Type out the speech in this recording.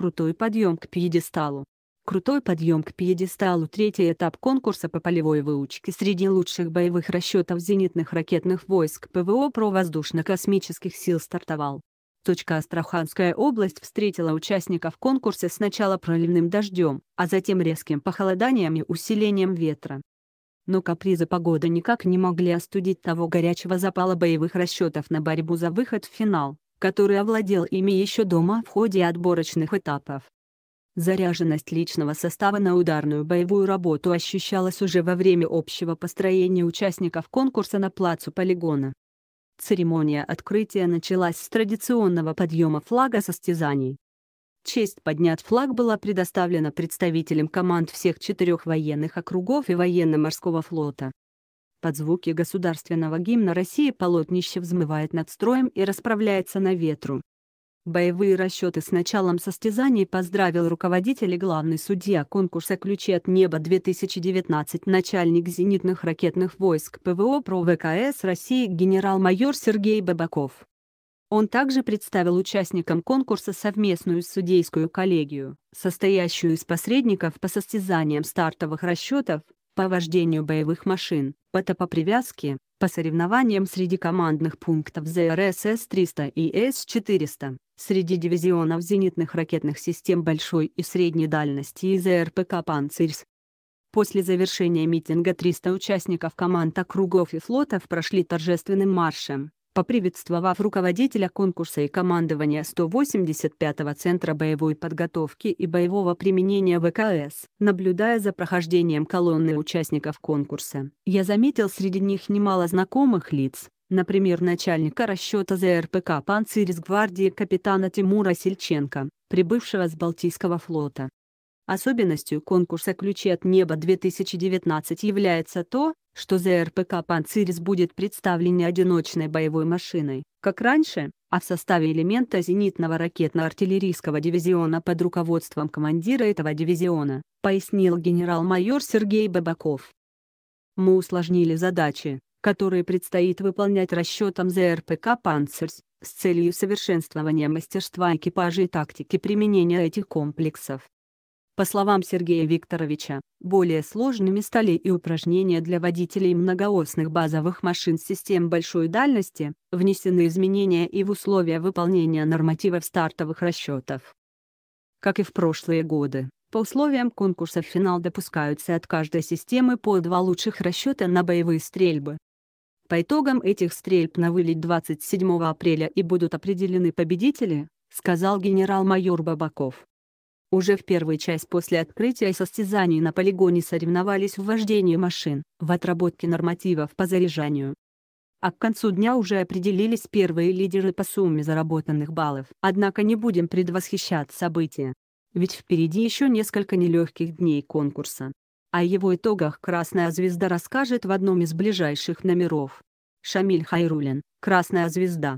Крутой подъем к пьедесталу. Крутой подъем к пьедесталу – третий этап конкурса по полевой выучке среди лучших боевых расчетов зенитных ракетных войск ПВО про воздушно-космических сил стартовал. Точка Астраханская область встретила участников конкурса сначала проливным дождем, а затем резким похолоданием и усилением ветра. Но капризы погоды никак не могли остудить того горячего запала боевых расчетов на борьбу за выход в финал который овладел ими еще дома в ходе отборочных этапов. Заряженность личного состава на ударную боевую работу ощущалась уже во время общего построения участников конкурса на плацу полигона. Церемония открытия началась с традиционного подъема флага состязаний. Честь поднять флаг была предоставлена представителям команд всех четырех военных округов и военно-морского флота. Под звуки государственного гимна России полотнище взмывает над строем и расправляется на ветру. Боевые расчеты с началом состязаний поздравил руководитель и главный судья конкурса «Ключи от неба-2019» начальник зенитных ракетных войск ПВО ПРО ВКС России генерал-майор Сергей Бабаков. Он также представил участникам конкурса совместную судейскую коллегию, состоящую из посредников по состязаниям стартовых расчетов, по вождению боевых машин, по топопривязке, по соревнованиям среди командных пунктов ЗРС С-300 и С-400, среди дивизионов зенитных ракетных систем большой и средней дальности и ЗРПК «Панцирс». После завершения митинга 300 участников команд округов и флотов прошли торжественным маршем, поприветствовав руководителя конкурса и командования 185-го Центра боевой подготовки и боевого применения ВКС. Наблюдая за прохождением колонны участников конкурса, я заметил среди них немало знакомых лиц, например, начальника расчета ЗРПК Панцирьсгвардии капитана Тимура Сельченко, прибывшего с Балтийского флота. Особенностью конкурса «Ключи от неба-2019» является то, что ЗРПК «Панцирис» будет представлен не одиночной боевой машиной, как раньше, а в составе элемента зенитного ракетно-артиллерийского дивизиона под руководством командира этого дивизиона, пояснил генерал-майор Сергей Бабаков. Мы усложнили задачи, которые предстоит выполнять расчетом ЗРПК «Панцирс», с целью совершенствования мастерства экипажа и тактики применения этих комплексов. По словам Сергея Викторовича, более сложными стали и упражнения для водителей многоосных базовых машин систем большой дальности, внесены изменения и в условия выполнения нормативов стартовых расчетов. Как и в прошлые годы, по условиям конкурса в финал допускаются от каждой системы по два лучших расчета на боевые стрельбы. По итогам этих стрельб на вылет 27 апреля и будут определены победители, сказал генерал-майор Бабаков. Уже в первую часть после открытия состязаний на полигоне соревновались в вождении машин, в отработке нормативов по заряжанию. А к концу дня уже определились первые лидеры по сумме заработанных баллов. Однако не будем предвосхищать события. Ведь впереди еще несколько нелегких дней конкурса. О его итогах «Красная звезда» расскажет в одном из ближайших номеров. Шамиль Хайрулин, «Красная звезда»,